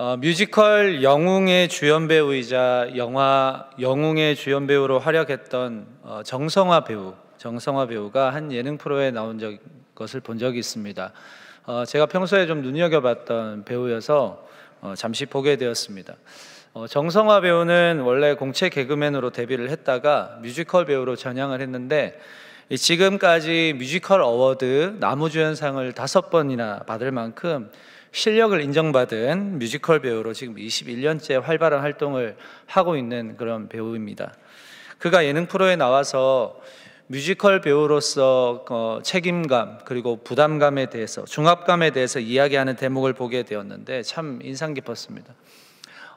어, 뮤지컬 영웅의 주연 배우이자 영화 영웅의 주연 배우로 활약했던 어, 정성화 배우, 정성화 배우가 한 예능 프로에 나온 적, 것을 본 적이 있습니다. 어, 제가 평소에 좀 눈여겨봤던 배우여서 어, 잠시 보게 되었습니다. 어, 정성화 배우는 원래 공채 개그맨으로 데뷔를 했다가 뮤지컬 배우로 전향을 했는데 지금까지 뮤지컬 어워드 나무주연상을 다섯 번이나 받을 만큼 실력을 인정받은 뮤지컬 배우로 지금 21년째 활발한 활동을 하고 있는 그런 배우입니다. 그가 예능 프로에 나와서 뮤지컬 배우로서 어, 책임감 그리고 부담감에 대해서 중압감에 대해서 이야기하는 대목을 보게 되었는데 참 인상 깊었습니다.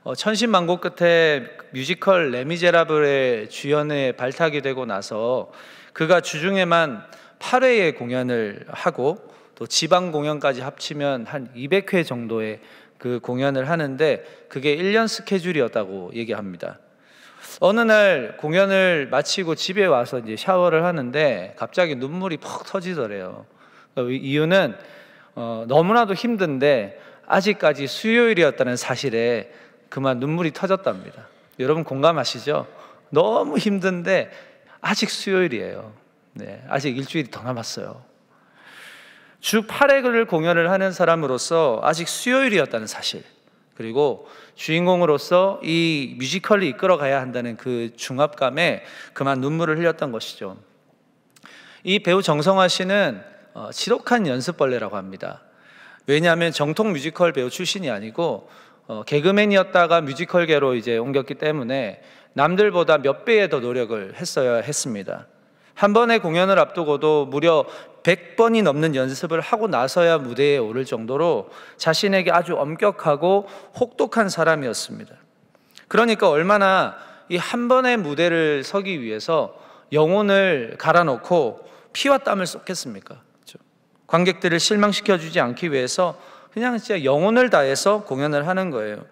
어, 천신만고 끝에 뮤지컬 레미제라블의 주연에 발탁이 되고 나서 그가 주중에만 8회의 공연을 하고 또 지방 공연까지 합치면 한 200회 정도의 그 공연을 하는데 그게 1년 스케줄이었다고 얘기합니다. 어느 날 공연을 마치고 집에 와서 이제 샤워를 하는데 갑자기 눈물이 퍽 터지더래요. 그러니까 이유는 어, 너무나도 힘든데 아직까지 수요일이었다는 사실에 그만 눈물이 터졌답니다. 여러분 공감하시죠? 너무 힘든데 아직 수요일이에요. 네, 아직 일주일이 더 남았어요. 주 8회를 공연을 하는 사람으로서 아직 수요일이었다는 사실, 그리고 주인공으로서 이 뮤지컬을 이끌어 가야 한다는 그 중압감에 그만 눈물을 흘렸던 것이죠. 이 배우 정성화 씨는 어, 지독한 연습벌레라고 합니다. 왜냐하면 정통 뮤지컬 배우 출신이 아니고 어, 개그맨이었다가 뮤지컬계로 이제 옮겼기 때문에 남들보다 몇 배의 더 노력을 했어야 했습니다. 한 번의 공연을 앞두고도 무려 100번이 넘는 연습을 하고 나서야 무대에 오를 정도로 자신에게 아주 엄격하고 혹독한 사람이었습니다. 그러니까 얼마나 이 한 번의 무대를 서기 위해서 영혼을 갈아넣고 피와 땀을 쏟겠습니까? 그렇죠. 관객들을 실망시켜 주지 않기 위해서 그냥 진짜 영혼을 다해서 공연을 하는 거예요.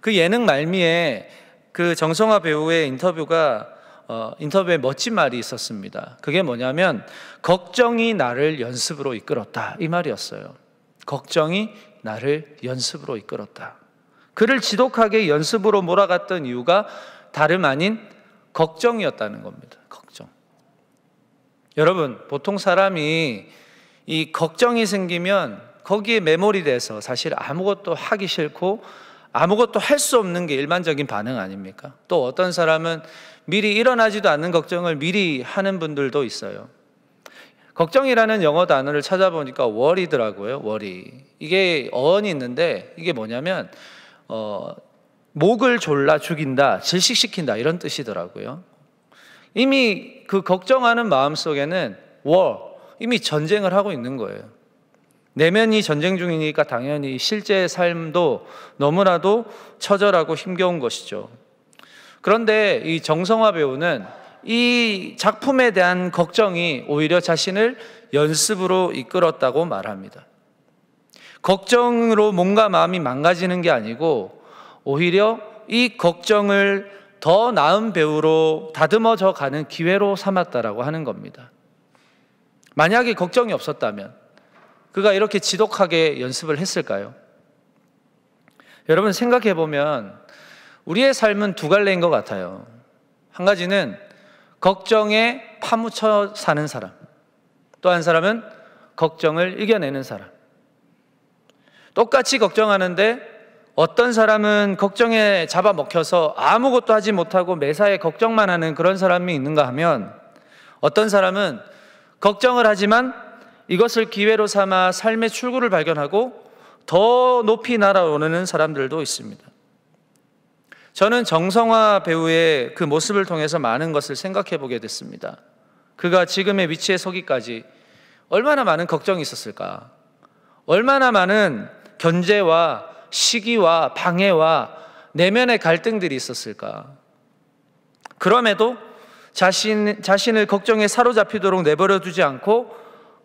그 예능 말미에 그 정성화 배우의 인터뷰가 어, 인터뷰에 멋진 말이 있었습니다. 그게 뭐냐면 걱정이 나를 연습으로 이끌었다 이 말이었어요. 걱정이 나를 연습으로 이끌었다. 그를 지독하게 연습으로 몰아갔던 이유가 다름 아닌 걱정이었다는 겁니다. 걱정. 여러분, 보통 사람이 이 걱정이 생기면 거기에 매몰이 돼서 사실 아무것도 하기 싫고 아무것도 할 수 없는 게 일반적인 반응 아닙니까? 또 어떤 사람은 미리 일어나지도 않는 걱정을 미리 하는 분들도 있어요. 걱정이라는 영어 단어를 찾아보니까 월이더라고요. 월이. 이게 어원이 있는데 이게 뭐냐면 어, 목을 졸라 죽인다, 질식시킨다 이런 뜻이더라고요. 이미 그 걱정하는 마음 속에는 워 이미 전쟁을 하고 있는 거예요. 내면이 전쟁 중이니까 당연히 실제 삶도 너무나도 처절하고 힘겨운 것이죠. 그런데 이 정성화 배우는 이 작품에 대한 걱정이 오히려 자신을 연습으로 이끌었다고 말합니다. 걱정으로 몸과 마음이 망가지는 게 아니고 오히려 이 걱정을 더 나은 배우로 다듬어져 가는 기회로 삼았다라고 하는 겁니다. 만약에 걱정이 없었다면 그가 이렇게 지독하게 연습을 했을까요? 여러분 생각해 보면 우리의 삶은 두 갈래인 것 같아요. 한 가지는 걱정에 파묻혀 사는 사람. 또 한 사람은 걱정을 이겨내는 사람. 똑같이 걱정하는데 어떤 사람은 걱정에 잡아먹혀서 아무것도 하지 못하고 매사에 걱정만 하는 그런 사람이 있는가 하면 어떤 사람은 걱정을 하지만 이것을 기회로 삼아 삶의 출구를 발견하고 더 높이 날아오르는 사람들도 있습니다. 저는 정성화 배우의 그 모습을 통해서 많은 것을 생각해 보게 됐습니다. 그가 지금의 위치에 서기까지 얼마나 많은 걱정이 있었을까? 얼마나 많은 견제와 시기와 방해와 내면의 갈등들이 있었을까? 그럼에도 자신, 자신을 걱정에 사로잡히도록 내버려 두지 않고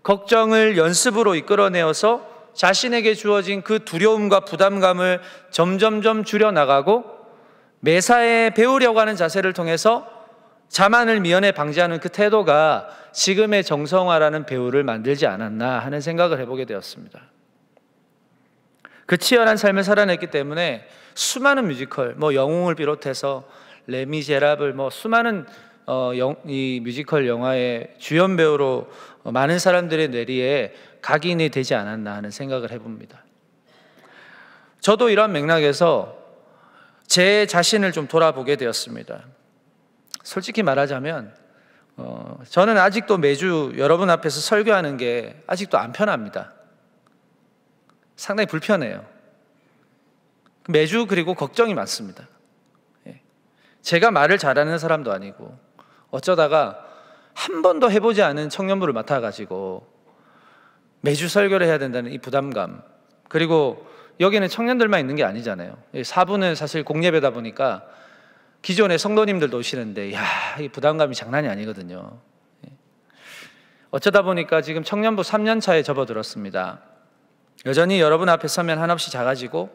걱정을 연습으로 이끌어내어서 자신에게 주어진 그 두려움과 부담감을 점점점 줄여나가고 매사에 배우려고 하는 자세를 통해서 자만을 미연에 방지하는 그 태도가 지금의 정성화라는 배우를 만들지 않았나 하는 생각을 해보게 되었습니다. 그 치열한 삶을 살아냈기 때문에 수많은 뮤지컬, 뭐 영웅을 비롯해서 레미제라블, 뭐 수많은 어, 영, 이 뮤지컬 영화의 주연 배우로 어, 많은 사람들의 뇌리에 각인이 되지 않았나 하는 생각을 해봅니다. 저도 이런 맥락에서 제 자신을 좀 돌아보게 되었습니다. 솔직히 말하자면, 어, 저는 아직도 매주 여러분 앞에서 설교하는 게 아직도 안 편합니다. 상당히 불편해요. 매주 그리고 걱정이 많습니다. 예. 제가 말을 잘하는 사람도 아니고 어쩌다가 한 번도 해보지 않은 청년부를 맡아가지고 매주 설교를 해야 된다는 이 부담감 그리고 여기는 청년들만 있는 게 아니잖아요. 사부는 사실 공예배다 보니까 기존의 성도님들도 오시는데 야, 이 부담감이 장난이 아니거든요. 어쩌다 보니까 지금 청년부 3년 차에 접어들었습니다. 여전히 여러분 앞에 서면 한없이 작아지고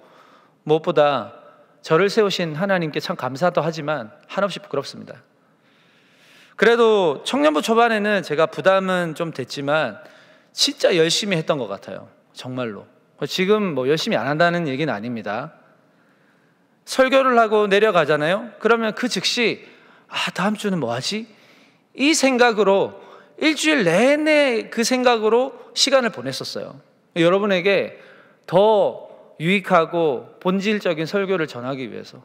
무엇보다 저를 세우신 하나님께 참 감사도 하지만 한없이 부끄럽습니다. 그래도 청년부 초반에는 제가 부담은 좀 됐지만 진짜 열심히 했던 것 같아요. 정말로. 지금 뭐 열심히 안 한다는 얘기는 아닙니다. 설교를 하고 내려가잖아요. 그러면 그 즉시 아, 다음 주는 뭐 하지? 이 생각으로 일주일 내내 그 생각으로 시간을 보냈었어요. 여러분에게 더 유익하고 본질적인 설교를 전하기 위해서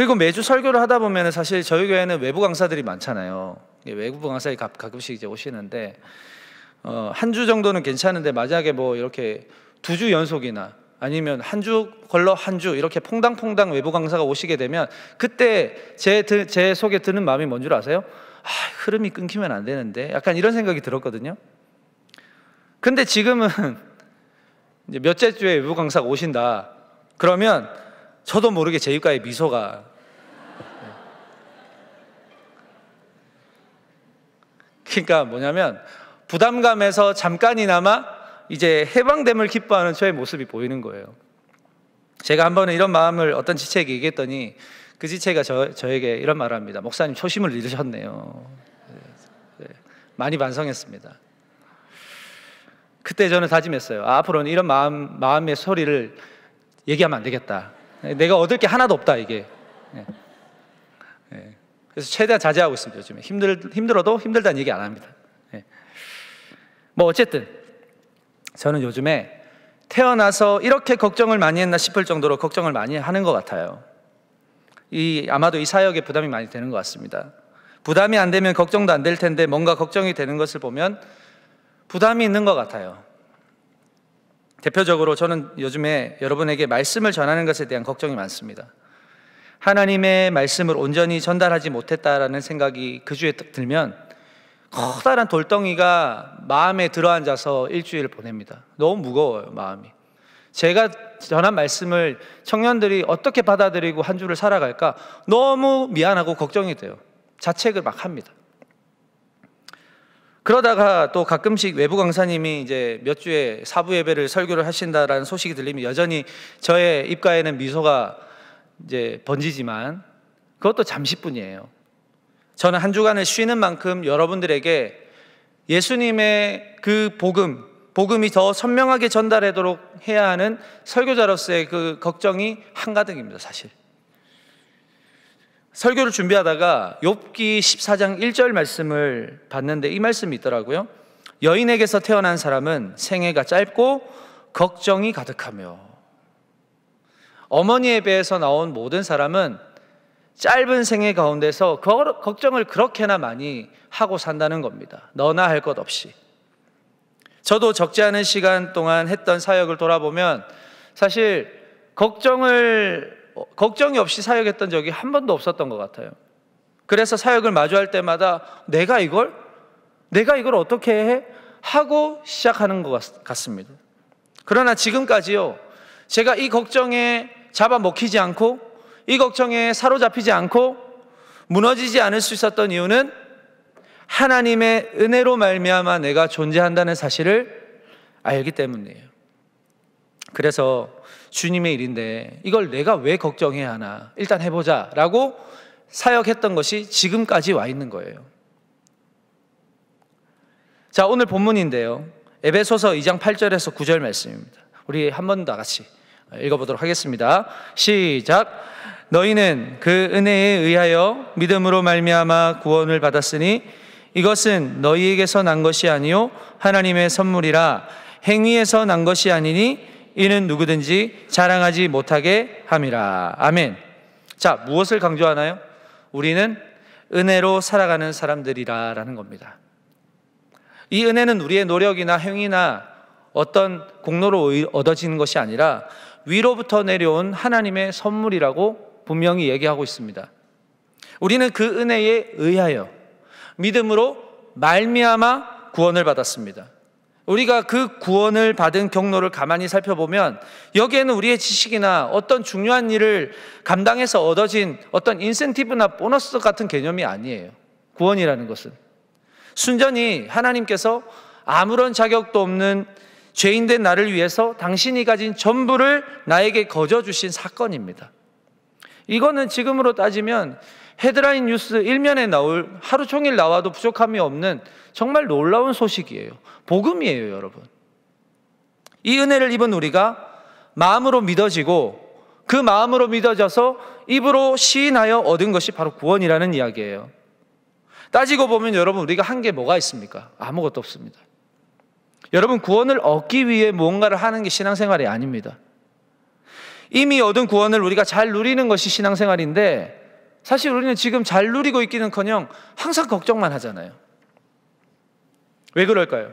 그리고 매주 설교를 하다 보면 사실 저희 교회는 외부 강사들이 많잖아요. 외부 강사들이 가끔씩 이제 오시는데 어, 한주 정도는 괜찮은데 만약에 뭐 이렇게 두 주 연속이나 아니면 한 주 걸러 한 주 이렇게 퐁당퐁당 외부 강사가 오시게 되면 그때 제, 제 속에 드는 마음이 뭔 줄 아세요? 아, 흐름이 끊기면 안 되는데 약간 이런 생각이 들었거든요. 근데 지금은 이제 몇째 주에 외부 강사가 오신다. 그러면 저도 모르게 제 입가에 미소가 그러니까 뭐냐면 부담감에서 잠깐이나마 이제 해방됨을 기뻐하는 저의 모습이 보이는 거예요. 제가 한 번은 이런 마음을 어떤 지체에게 얘기했더니 그 지체가 저, 저에게 이런 말을 합니다. 목사님 초심을 잃으셨네요. 네, 네. 많이 반성했습니다. 그때 저는 다짐했어요. 아, 앞으로는 이런 마음, 마음의 소리를 얘기하면 안 되겠다. 내가 얻을 게 하나도 없다, 이게. 네. 그래서 최대한 자제하고 있습니다. 요즘에 힘들 힘들어도 힘들다는 얘기 안 합니다. 예. 뭐 어쨌든 저는 요즘에 태어나서 이렇게 걱정을 많이 했나 싶을 정도로 걱정을 많이 하는 것 같아요. 이 아마도 이 사역에 부담이 많이 되는 것 같습니다. 부담이 안 되면 걱정도 안 될 텐데 뭔가 걱정이 되는 것을 보면 부담이 있는 것 같아요. 대표적으로 저는 요즘에 여러분에게 말씀을 전하는 것에 대한 걱정이 많습니다. 하나님의 말씀을 온전히 전달하지 못했다라는 생각이 그 주에 들면 커다란 돌덩이가 마음에 들어앉아서 일주일을 보냅니다. 너무 무거워요, 마음이. 제가 전한 말씀을 청년들이 어떻게 받아들이고 한 주를 살아갈까 너무 미안하고 걱정이 돼요. 자책을 막 합니다. 그러다가 또 가끔씩 외부 강사님이 이제 몇 주에 사부 예배를 설교를 하신다라는 소식이 들리면 여전히 저의 입가에는 미소가 이제 번지지만 그것도 잠시뿐이에요. 저는 한 주간을 쉬는 만큼 여러분들에게 예수님의 그 복음, 복음이 더 선명하게 전달하도록 해야 하는 설교자로서의 그 걱정이 한가득입니다, 사실. 설교를 준비하다가 욥기 14장 1절 말씀을 봤는데 이 말씀이 있더라고요. 여인에게서 태어난 사람은 생애가 짧고 걱정이 가득하며 어머니에 비해서 나온 모든 사람은 짧은 생애 가운데서 걱정을 그렇게나 많이 하고 산다는 겁니다. 너나 할 것 없이. 저도 적지 않은 시간 동안 했던 사역을 돌아보면 사실 걱정을 걱정이 없이 사역했던 적이 한 번도 없었던 것 같아요. 그래서 사역을 마주할 때마다 내가 이걸 내가 이걸 어떻게 해 하고 시작하는 것 같습니다. 그러나 지금까지요 제가 이 걱정에 잡아먹히지 않고 이 걱정에 사로잡히지 않고 무너지지 않을 수 있었던 이유는 하나님의 은혜로 말미암아 내가 존재한다는 사실을 알기 때문이에요. 그래서 주님의 일인데 이걸 내가 왜 걱정해야 하나 일단 해보자라고 사역했던 것이 지금까지 와 있는 거예요. 자 오늘 본문인데요. 에베소서 2장 8절에서 9절 말씀입니다. 우리 한 번 다 같이 읽어보도록 하겠습니다. 시작. 너희는 그 은혜에 의하여 믿음으로 말미암아 구원을 받았으니 이것은 너희에게서 난 것이 아니요 하나님의 선물이라 행위에서 난 것이 아니니 이는 누구든지 자랑하지 못하게 함이라. 아멘. 자, 무엇을 강조하나요? 우리는 은혜로 살아가는 사람들이라라는 겁니다. 이 은혜는 우리의 노력이나 행위나 어떤 공로로 얻어지는 것이 아니라 위로부터 내려온 하나님의 선물이라고 분명히 얘기하고 있습니다. 우리는 그 은혜에 의하여 믿음으로 말미암아 구원을 받았습니다. 우리가 그 구원을 받은 경로를 가만히 살펴보면 여기에는 우리의 지식이나 어떤 중요한 일을 감당해서 얻어진 어떤 인센티브나 보너스 같은 개념이 아니에요. 구원이라는 것은 순전히 하나님께서 아무런 자격도 없는 죄인된 나를 위해서 당신이 가진 전부를 나에게 거저 주신 사건입니다. 이거는 지금으로 따지면 헤드라인 뉴스 1면에 나올 하루 종일 나와도 부족함이 없는 정말 놀라운 소식이에요. 복음이에요, 여러분. 이 은혜를 입은 우리가 마음으로 믿어지고 그 마음으로 믿어져서 입으로 시인하여 얻은 것이 바로 구원이라는 이야기예요. 따지고 보면 여러분 우리가 한 게 뭐가 있습니까? 아무것도 없습니다. 여러분 구원을 얻기 위해 뭔가를 하는 게 신앙생활이 아닙니다. 이미 얻은 구원을 우리가 잘 누리는 것이 신앙생활인데 사실 우리는 지금 잘 누리고 있기는커녕 항상 걱정만 하잖아요. 왜 그럴까요?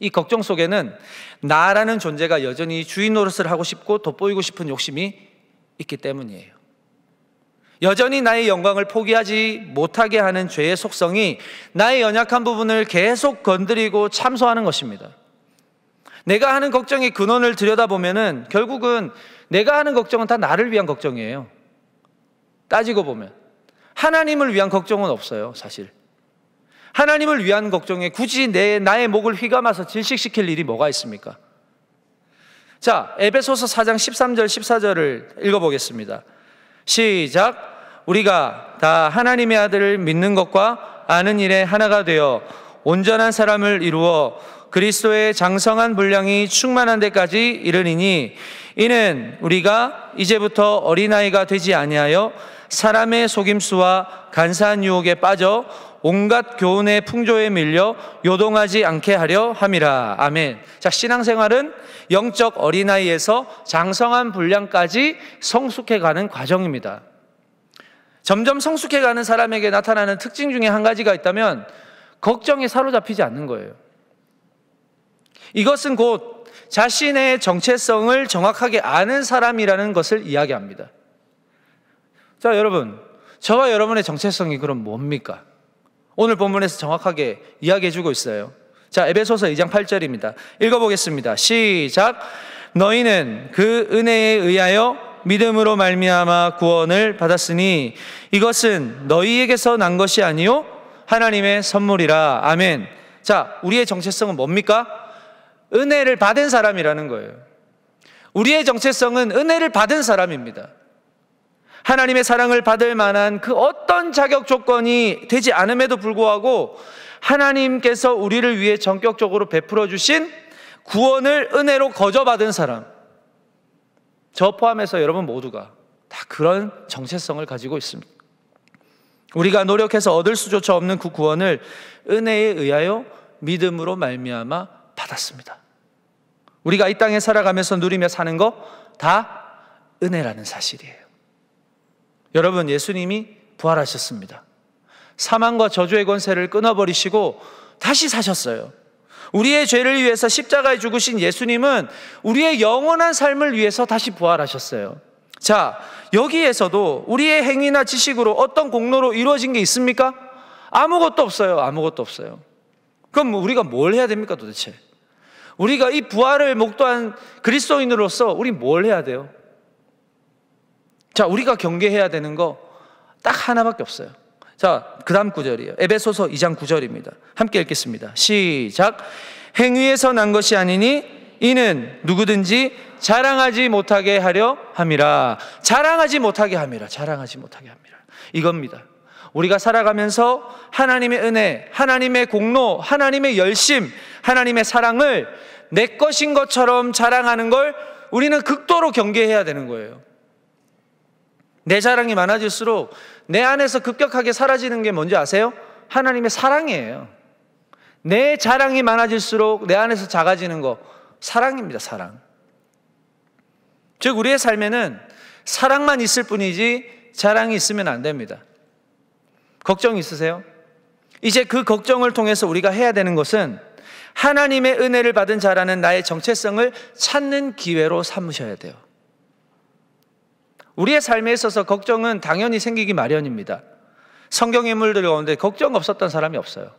이 걱정 속에는 나라는 존재가 여전히 주인 노릇을 하고 싶고 돋보이고 싶은 욕심이 있기 때문이에요. 여전히 나의 영광을 포기하지 못하게 하는 죄의 속성이 나의 연약한 부분을 계속 건드리고 참소하는 것입니다. 내가 하는 걱정의 근원을 들여다보면은 결국은 내가 하는 걱정은 다 나를 위한 걱정이에요. 따지고 보면. 하나님을 위한 걱정은 없어요, 사실. 하나님을 위한 걱정에 굳이 내, 나의 목을 휘감아서 질식시킬 일이 뭐가 있습니까? 자, 에베소서 4장 13절, 14절을 읽어보겠습니다. 시작. 우리가 다 하나님의 아들을 믿는 것과 아는 일에 하나가 되어 온전한 사람을 이루어 그리스도의 장성한 분량이 충만한 데까지 이르니니 이는 우리가 이제부터 어린아이가 되지 아니하여 사람의 속임수와 간사한 유혹에 빠져 온갖 교훈의 풍조에 밀려 요동하지 않게 하려 함이라. 아멘. 자, 신앙생활은 영적 어린아이에서 장성한 분량까지 성숙해 가는 과정입니다. 점점 성숙해가는 사람에게 나타나는 특징 중에 한 가지가 있다면 걱정에 사로잡히지 않는 거예요. 이것은 곧 자신의 정체성을 정확하게 아는 사람이라는 것을 이야기합니다. 자, 여러분. 저와 여러분의 정체성이 그럼 뭡니까? 오늘 본문에서 정확하게 이야기해주고 있어요. 자, 에베소서 2장 8절입니다. 읽어보겠습니다. 시작. 너희는 그 은혜에 의하여 믿음으로 말미암아 구원을 받았으니 이것은 너희에게서 난 것이 아니요 하나님의 선물이라 아멘. 자, 우리의 정체성은 뭡니까? 은혜를 받은 사람이라는 거예요. 우리의 정체성은 은혜를 받은 사람입니다. 하나님의 사랑을 받을 만한 그 어떤 자격 조건이 되지 않음에도 불구하고 하나님께서 우리를 위해 전격적으로 베풀어 주신 구원을 은혜로 거저받은 사람. 저 포함해서 여러분 모두가 다 그런 정체성을 가지고 있습니다. 우리가 노력해서 얻을 수조차 없는 그 구원을 은혜에 의하여 믿음으로 말미암아 받았습니다. 우리가 이 땅에 살아가면서 누리며 사는 거 다 은혜라는 사실이에요. 여러분, 예수님이 부활하셨습니다. 사망과 저주의 권세를 끊어버리시고 다시 사셨어요. 우리의 죄를 위해서 십자가에 죽으신 예수님은 우리의 영원한 삶을 위해서 다시 부활하셨어요. 자, 여기에서도 우리의 행위나 지식으로 어떤 공로로 이루어진 게 있습니까? 아무것도 없어요. 아무것도 없어요. 그럼 우리가 뭘 해야 됩니까 도대체? 우리가 이 부활을 목도한 그리스도인으로서 우리 뭘 해야 돼요? 자, 우리가 경계해야 되는 거 딱 하나밖에 없어요. 자, 그 다음 구절이에요. 에베소서 2장 9절입니다. 함께 읽겠습니다. 시작. 행위에서 난 것이 아니니 이는 누구든지 자랑하지 못하게 하려 함이라. 자랑하지 못하게 함이라. 자랑하지 못하게 함이라. 이겁니다. 우리가 살아가면서 하나님의 은혜, 하나님의 공로, 하나님의 열심, 하나님의 사랑을 내 것인 것처럼 자랑하는 걸 우리는 극도로 경계해야 되는 거예요. 내 자랑이 많아질수록 내 안에서 급격하게 사라지는 게 뭔지 아세요? 하나님의 사랑이에요. 내 자랑이 많아질수록 내 안에서 작아지는 거 사랑입니다, 사랑. 즉 우리의 삶에는 사랑만 있을 뿐이지 자랑이 있으면 안 됩니다. 걱정 있으세요? 이제 그 걱정을 통해서 우리가 해야 되는 것은 하나님의 은혜를 받은 자라는 나의 정체성을 찾는 기회로 삼으셔야 돼요. 우리의 삶에 있어서 걱정은 당연히 생기기 마련입니다. 성경 인물들 가운데 걱정 없었던 사람이 없어요.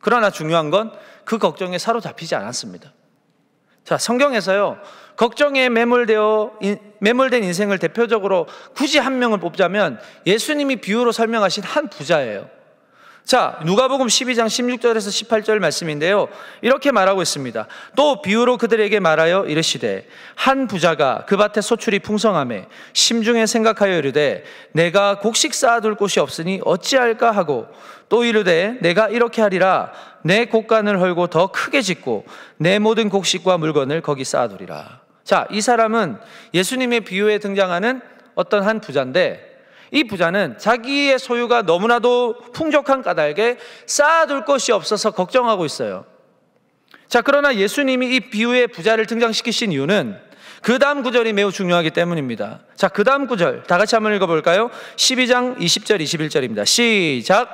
그러나 중요한 건 그 걱정에 사로잡히지 않았습니다. 자, 성경에서요, 걱정에 매몰되어, 매몰된 인생을 대표적으로 굳이 한 명을 뽑자면 예수님이 비유로 설명하신 한 부자예요. 자, 누가복음 12장 16절에서 18절 말씀인데요. 이렇게 말하고 있습니다. 또 비유로 그들에게 말하여 이르시되 한 부자가 그 밭에 소출이 풍성함에 심중에 생각하여 이르되 내가 곡식 쌓아둘 곳이 없으니 어찌할까 하고 또 이르되 내가 이렇게 하리라 내 곡간을 헐고 더 크게 짓고 내 모든 곡식과 물건을 거기 쌓아두리라. 자, 이 사람은 예수님의 비유에 등장하는 어떤 한 부자인데 이 부자는 자기의 소유가 너무나도 풍족한 까닭에 쌓아둘 것이 없어서 걱정하고 있어요. 자, 그러나 예수님이 이 비유의 부자를 등장시키신 이유는 그 다음 구절이 매우 중요하기 때문입니다. 자, 그 다음 구절 다 같이 한번 읽어볼까요? 12장 20절 21절입니다. 시작.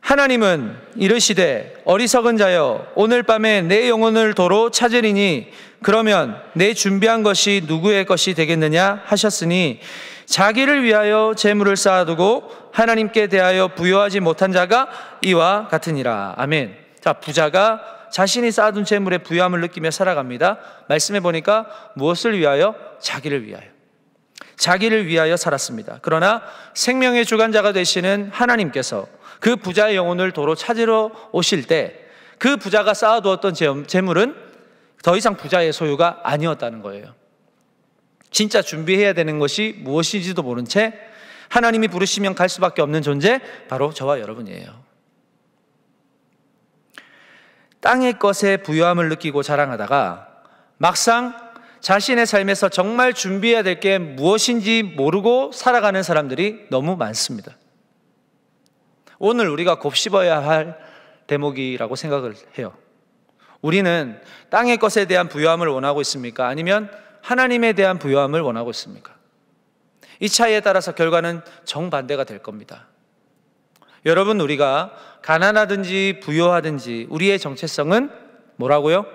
하나님은 이르시되 어리석은 자여 오늘 밤에 내 영혼을 도로 찾으리니 그러면 내 준비한 것이 누구의 것이 되겠느냐 하셨으니 자기를 위하여 재물을 쌓아두고 하나님께 대하여 부여하지 못한 자가 이와 같으니라. 아멘. 자, 부자가 자신이 쌓아둔 재물에 부여함을 느끼며 살아갑니다. 말씀해 보니까 무엇을 위하여? 자기를 위하여. 자기를 위하여 살았습니다. 그러나 생명의 주관자가 되시는 하나님께서 그 부자의 영혼을 도로 찾으러 오실 때 그 부자가 쌓아두었던 재물은 더 이상 부자의 소유가 아니었다는 거예요. 진짜 준비해야 되는 것이 무엇인지도 모른 채 하나님이 부르시면 갈 수밖에 없는 존재 바로 저와 여러분이에요. 땅의 것에 부유함을 느끼고 자랑하다가 막상 자신의 삶에서 정말 준비해야 될 게 무엇인지 모르고 살아가는 사람들이 너무 많습니다. 오늘 우리가 곱씹어야 할 대목이라고 생각을 해요. 우리는 땅의 것에 대한 부유함을 원하고 있습니까? 아니면 하나님에 대한 부여함을 원하고 있습니까? 이 차이에 따라서 결과는 정반대가 될 겁니다. 여러분, 우리가 가난하든지 부여하든지 우리의 정체성은 뭐라고요?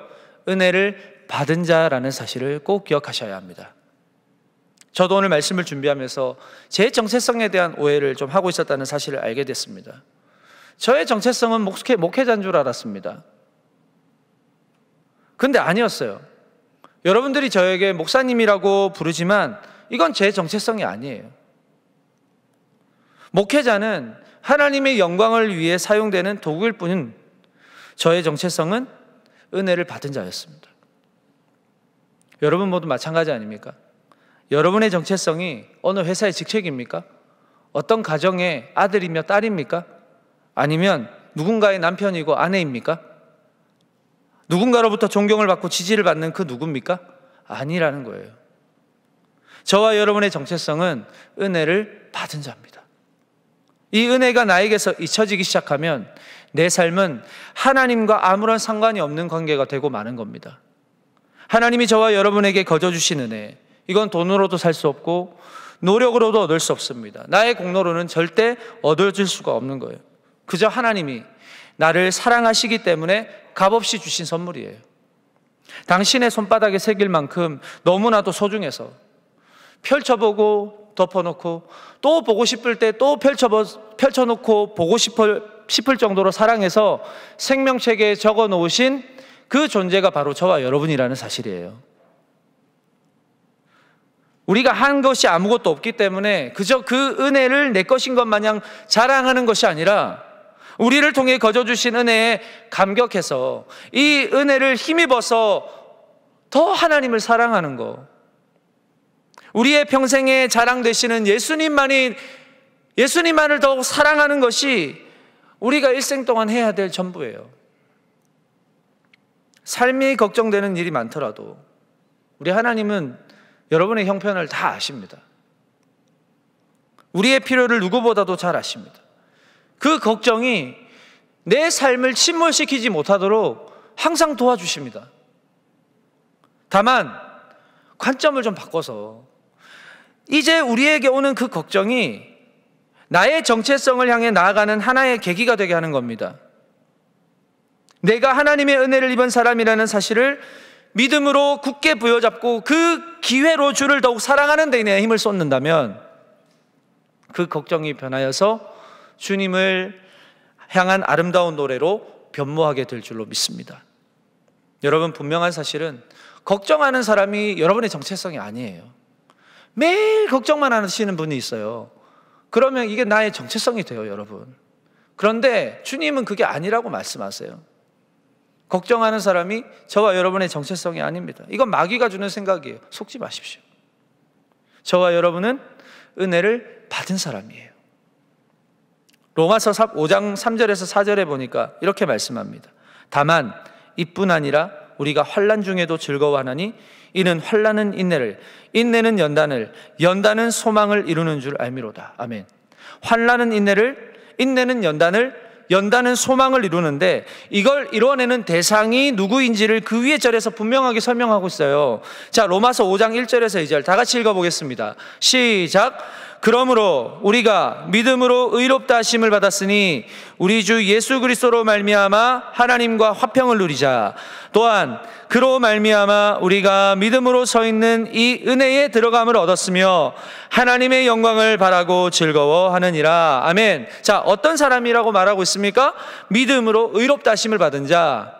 은혜를 받은 자라는 사실을 꼭 기억하셔야 합니다. 저도 오늘 말씀을 준비하면서 제 정체성에 대한 오해를 좀 하고 있었다는 사실을 알게 됐습니다. 저의 정체성은 목회, 목회자인 줄 알았습니다. 근데 아니었어요. 여러분들이 저에게 목사님이라고 부르지만 이건 제 정체성이 아니에요. 목회자는 하나님의 영광을 위해 사용되는 도구일 뿐인 저의 정체성은 은혜를 받은 자였습니다. 여러분 모두 마찬가지 아닙니까? 여러분의 정체성이 어느 회사의 직책입니까? 어떤 가정의 아들이며 딸입니까? 아니면 누군가의 남편이고 아내입니까? 누군가로부터 존경을 받고 지지를 받는 그 누굽니까? 아니라는 거예요. 저와 여러분의 정체성은 은혜를 받은 자입니다. 이 은혜가 나에게서 잊혀지기 시작하면 내 삶은 하나님과 아무런 상관이 없는 관계가 되고 마는 겁니다. 하나님이 저와 여러분에게 거저주신 은혜, 이건 돈으로도 살 수 없고 노력으로도 얻을 수 없습니다. 나의 공로로는 절대 얻어질 수가 없는 거예요. 그저 하나님이 나를 사랑하시기 때문에 값없이 주신 선물이에요. 당신의 손바닥에 새길 만큼 너무나도 소중해서 펼쳐보고 덮어놓고 또 보고 싶을 때 또 펼쳐 놓고 보고 싶을, 싶을 정도로 사랑해서 생명책에 적어 놓으신 그 존재가 바로 저와 여러분이라는 사실이에요. 우리가 한 것이 아무것도 없기 때문에 그저 그 은혜를 내 것인 것 마냥 자랑하는 것이 아니라 우리를 통해 거저 주신 은혜에 감격해서 이 은혜를 힘입어서 더 하나님을 사랑하는 것. 우리의 평생에 자랑 되시는 예수님만이 예수님만을 더욱 사랑하는 것이 우리가 일생 동안 해야 될 전부예요. 삶이 걱정되는 일이 많더라도 우리 하나님은 여러분의 형편을 다 아십니다. 우리의 필요를 누구보다도 잘 아십니다. 그 걱정이 내 삶을 침몰시키지 못하도록 항상 도와주십니다. 다만, 관점을 좀 바꿔서, 이제 우리에게 오는 그 걱정이 나의 정체성을 향해 나아가는 하나의 계기가 되게 하는 겁니다. 내가 하나님의 은혜를 입은 사람이라는 사실을 믿음으로 굳게 부여잡고 그 기회로 주를 더욱 사랑하는 데 힘을 쏟는다면 그 걱정이 변하여서 주님을 향한 아름다운 노래로 변모하게 될 줄로 믿습니다. 여러분 분명한 사실은 걱정하는 사람이 여러분의 정체성이 아니에요. 매일 걱정만 하시는 분이 있어요. 그러면 이게 나의 정체성이 돼요, 여러분. 그런데 주님은 그게 아니라고 말씀하세요. 걱정하는 사람이 저와 여러분의 정체성이 아닙니다. 이건 마귀가 주는 생각이에요. 속지 마십시오. 저와 여러분은 은혜를 받은 사람이에요. 로마서 5장 3절에서 4절에 보니까 이렇게 말씀합니다. 다만 이뿐 아니라 우리가 환난 중에도 즐거워하나니 이는 환난은 인내를 인내는 연단을 연단은 소망을 이루는 줄 알미로다. 아멘. 환난은 인내를 인내는 연단을 연단은 소망을 이루는데 이걸 이뤄내는 대상이 누구인지를 그 위에 절에서 분명하게 설명하고 있어요. 자, 로마서 5장 1절에서 2절 다 같이 읽어 보겠습니다. 시작. 그러므로 우리가 믿음으로 의롭다 하심을 받았으니 우리 주 예수 그리스도로 말미암아 하나님과 화평을 누리자. 또한 그로 말미암아 우리가 믿음으로 서 있는 이 은혜에 들어감을 얻었으며 하나님의 영광을 바라고 즐거워하느니라. 아멘. 자, 어떤 사람이라고 말하고 있습니까? 믿음으로 의롭다 하심을 받은 자.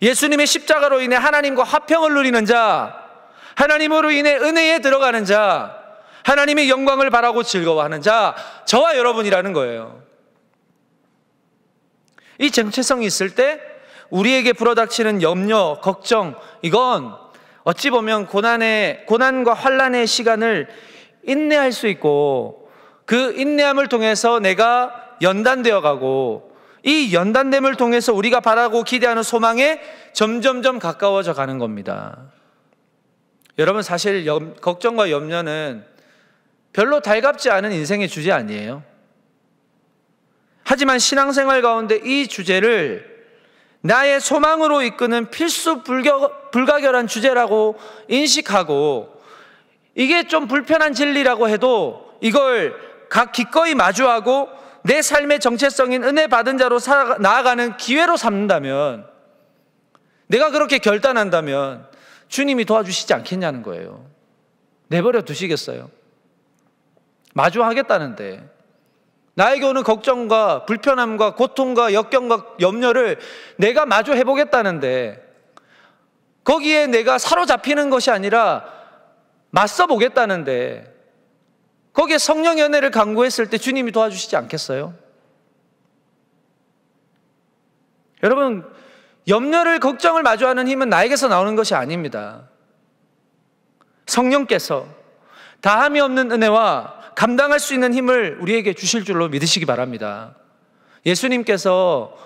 예수님의 십자가로 인해 하나님과 화평을 누리는 자. 하나님으로 인해 은혜에 들어가는 자. 하나님의 영광을 바라고 즐거워하는 자, 저와 여러분이라는 거예요. 이 정체성이 있을 때 우리에게 불어닥치는 염려, 걱정, 이건 어찌 보면 고난의, 고난과 환란의 시간을 인내할 수 있고 그 인내함을 통해서 내가 연단되어 가고 이 연단됨을 통해서 우리가 바라고 기대하는 소망에 점점점 가까워져 가는 겁니다. 여러분 사실 염, 걱정과 염려는 별로 달갑지 않은 인생의 주제 아니에요. 하지만 신앙생활 가운데 이 주제를 나의 소망으로 이끄는 필수 불겨, 불가결한 주제라고 인식하고 이게 좀 불편한 진리라고 해도 이걸 각 기꺼이 마주하고 내 삶의 정체성인 은혜 받은 자로 나아가는 기회로 삼는다면 내가 그렇게 결단한다면 주님이 도와주시지 않겠냐는 거예요. 내버려 두시겠어요? 마주하겠다는데 나에게 오는 걱정과 불편함과 고통과 역경과 염려를 내가 마주해 보겠다는데 거기에 내가 사로잡히는 것이 아니라 맞서 보겠다는데 거기에 성령 연애를 강구했을 때 주님이 도와주시지 않겠어요? 여러분 염려를 걱정을 마주하는 힘은 나에게서 나오는 것이 아닙니다. 성령께서 다함이 없는 은혜와 감당할 수 있는 힘을 우리에게 주실 줄로 믿으시기 바랍니다. 예수님께서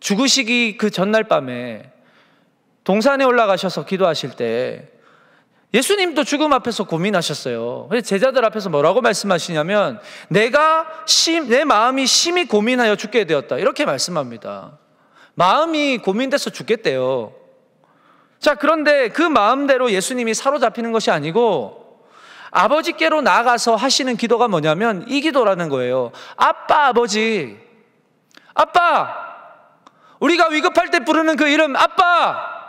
죽으시기 그 전날 밤에 동산에 올라가셔서 기도하실 때 예수님도 죽음 앞에서 고민하셨어요. 제자들 앞에서 뭐라고 말씀하시냐면 내가 심, 내 마음이 심히 고민하여 죽게 되었다. 이렇게 말씀합니다. 마음이 고민돼서 죽겠대요. 자, 그런데 그 마음대로 예수님이 사로잡히는 것이 아니고 아버지께로 나가서 하시는 기도가 뭐냐면 이 기도라는 거예요. 아빠, 아버지. 아빠! 우리가 위급할 때 부르는 그 이름, 아빠!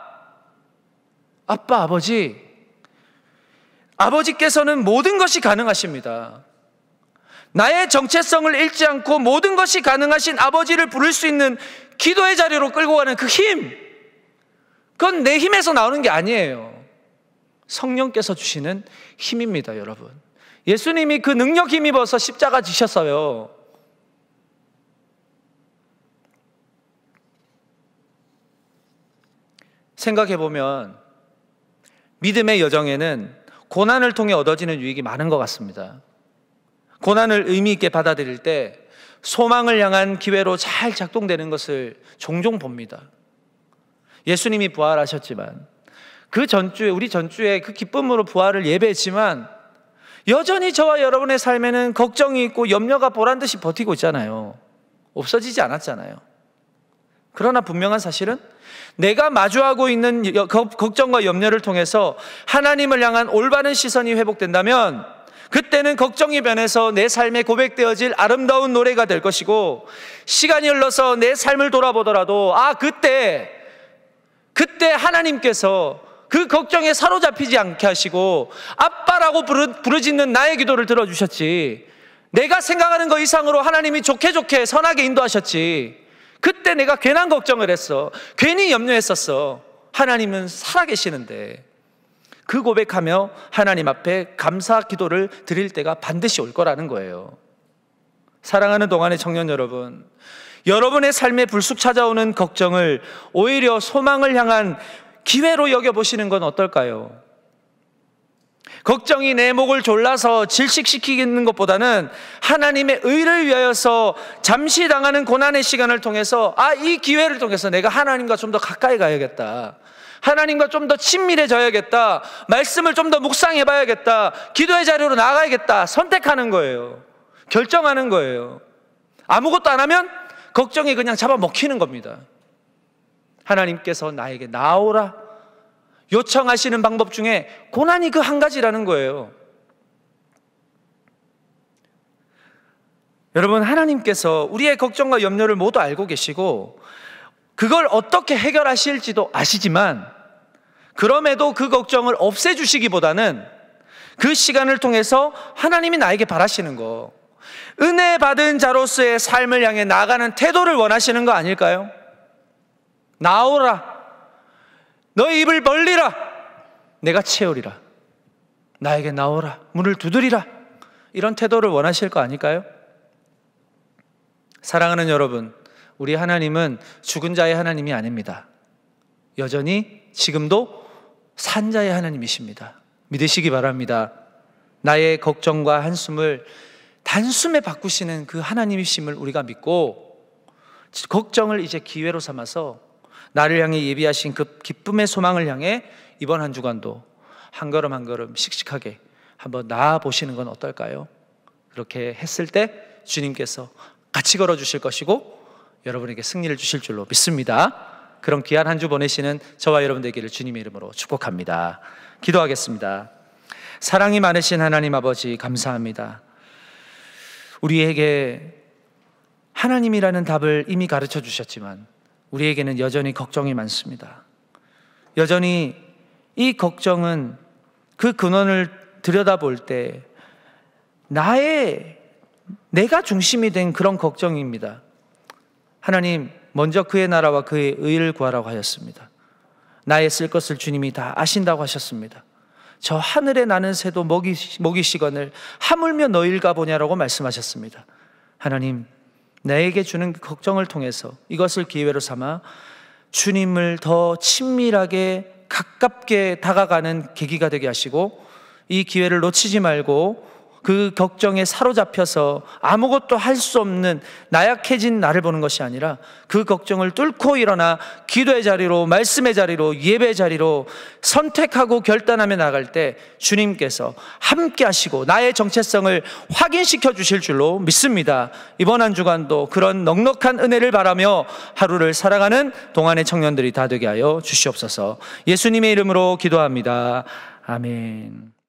아빠, 아버지. 아버지께서는 모든 것이 가능하십니다. 나의 정체성을 잃지 않고 모든 것이 가능하신 아버지를 부를 수 있는 기도의 자리로 끌고 가는 그 힘! 그건 내 힘에서 나오는 게 아니에요. 성령께서 주시는 힘입니다, 여러분. 예수님이 그 능력 힘입어서 십자가 지셨어요. 생각해 보면 믿음의 여정에는 고난을 통해 얻어지는 유익이 많은 것 같습니다. 고난을 의미 있게 받아들일 때 소망을 향한 기회로 잘 작동되는 것을 종종 봅니다. 예수님이 부활하셨지만 그 전주에 우리 전주에 그 기쁨으로 부활을 예배했지만 여전히 저와 여러분의 삶에는 걱정이 있고 염려가 보란 듯이 버티고 있잖아요. 없어지지 않았잖아요. 그러나 분명한 사실은 내가 마주하고 있는 걱정과 염려를 통해서 하나님을 향한 올바른 시선이 회복된다면 그때는 걱정이 변해서 내 삶에 고백되어질 아름다운 노래가 될 것이고 시간이 흘러서 내 삶을 돌아보더라도 아 그때 그때 하나님께서 그 걱정에 사로잡히지 않게 하시고 아빠라고 부르, 부르짖는 나의 기도를 들어주셨지. 내가 생각하는 것 이상으로 하나님이 좋게 좋게 선하게 인도하셨지. 그때 내가 괜한 걱정을 했어. 괜히 염려했었어. 하나님은 살아계시는데. 그 고백하며 하나님 앞에 감사 기도를 드릴 때가 반드시 올 거라는 거예요. 사랑하는 동안의 청년 여러분, 여러분의 삶에 불쑥 찾아오는 걱정을 오히려 소망을 향한 기회로 여겨보시는 건 어떨까요? 걱정이 내 목을 졸라서 질식시키는 것보다는 하나님의 의를 위하여서 잠시 당하는 고난의 시간을 통해서 아, 이 기회를 통해서 내가 하나님과 좀 더 가까이 가야겠다. 하나님과 좀 더 친밀해져야겠다. 말씀을 좀 더 묵상해 봐야겠다. 기도의 자료로 나가야겠다. 선택하는 거예요. 결정하는 거예요. 아무것도 안 하면 걱정이 그냥 잡아먹히는 겁니다. 하나님께서 나에게 나오라 요청하시는 방법 중에 고난이 그 한 가지라는 거예요. 여러분, 하나님께서 우리의 걱정과 염려를 모두 알고 계시고, 그걸 어떻게 해결하실지도 아시지만, 그럼에도 그 걱정을 없애주시기보다는 그 시간을 통해서 하나님이 나에게 바라시는 거, 은혜 받은 자로서의 삶을 향해 나가는 태도를 원하시는 거 아닐까요? 나오라. 너의 입을 벌리라. 내가 채우리라. 나에게 나오라. 문을 두드리라. 이런 태도를 원하실 거 아닐까요? 사랑하는 여러분, 우리 하나님은 죽은 자의 하나님이 아닙니다. 여전히 지금도 산자의 하나님이십니다. 믿으시기 바랍니다. 나의 걱정과 한숨을 단숨에 바꾸시는 그 하나님이심을 우리가 믿고 걱정을 이제 기회로 삼아서 나를 향해 예비하신 그 기쁨의 소망을 향해 이번 한 주간도 한 걸음 한 걸음 씩씩하게 한번 나아 보시는 건 어떨까요? 그렇게 했을 때 주님께서 같이 걸어 주실 것이고 여러분에게 승리를 주실 줄로 믿습니다. 그런 귀한 한 주 보내시는 저와 여러분 되기를 주님의 이름으로 축복합니다. 기도하겠습니다. 사랑이 많으신 하나님 아버지 감사합니다. 우리에게 하나님이라는 답을 이미 가르쳐 주셨지만 우리에게는 여전히 걱정이 많습니다. 여전히 이 걱정은 그 근원을 들여다볼 때 나의 내가 중심이 된 그런 걱정입니다. 하나님 먼저 그의 나라와 그의 의를 구하라고 하였습니다. 나의 쓸 것을 주님이 다 아신다고 하셨습니다. 저 하늘에 나는 새도 먹이, 먹이시건을 하물며 너일가 보냐라고 말씀하셨습니다. 하나님 나에게 주는 그 걱정을 통해서 이것을 기회로 삼아 주님을 더 친밀하게 가깝게 다가가는 계기가 되게 하시고 이 기회를 놓치지 말고 그 걱정에 사로잡혀서 아무것도 할 수 없는 나약해진 나를 보는 것이 아니라 그 걱정을 뚫고 일어나 기도의 자리로 말씀의 자리로 예배의 자리로 선택하고 결단하며 나갈 때 주님께서 함께 하시고 나의 정체성을 확인시켜 주실 줄로 믿습니다. 이번 한 주간도 그런 넉넉한 은혜를 바라며 하루를 살아가는 동안의 청년들이 다 되게 하여 주시옵소서. 예수님의 이름으로 기도합니다. 아멘.